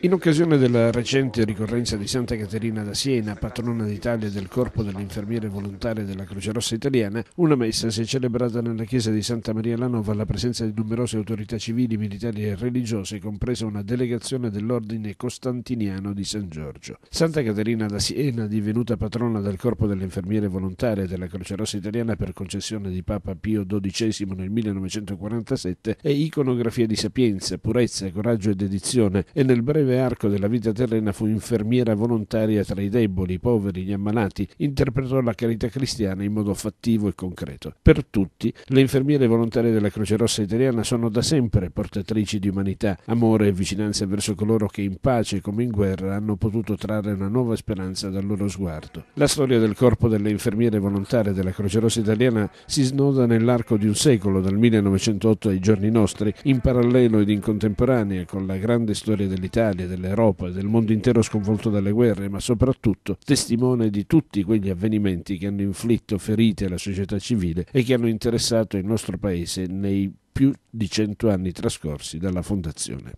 In occasione della recente ricorrenza di Santa Caterina da Siena, patrona d'Italia del Corpo delle Infermiere Volontarie della Croce Rossa Italiana, una messa si è celebrata nella chiesa di Santa Maria Lanova alla presenza di numerose autorità civili, militari e religiose, compresa una delegazione dell'Ordine Costantiniano di San Giorgio. Santa Caterina da Siena, divenuta patrona del Corpo delle Infermiere Volontarie della Croce Rossa Italiana per concessione di Papa Pio XII nel 1947, è iconografia di sapienza, purezza, coraggio e dedizione e nel nel breve arco della vita terrena fu infermiera volontaria tra i deboli, i poveri, gli ammalati, interpretò la carità cristiana in modo fattivo e concreto. Per tutti, le infermiere volontarie della Croce Rossa italiana sono da sempre portatrici di umanità, amore e vicinanza verso coloro che in pace come in guerra hanno potuto trarre una nuova speranza dal loro sguardo. La storia del corpo delle infermiere volontarie della Croce Rossa italiana si snoda nell'arco di un secolo, dal 1908 ai giorni nostri, in parallelo ed in contemporanea con la grande storia del dell'Italia, dell'Europa, e del mondo intero sconvolto dalle guerre, ma soprattutto testimone di tutti quegli avvenimenti che hanno inflitto ferite alla società civile e che hanno interessato il nostro paese nei più di cento anni trascorsi dalla fondazione.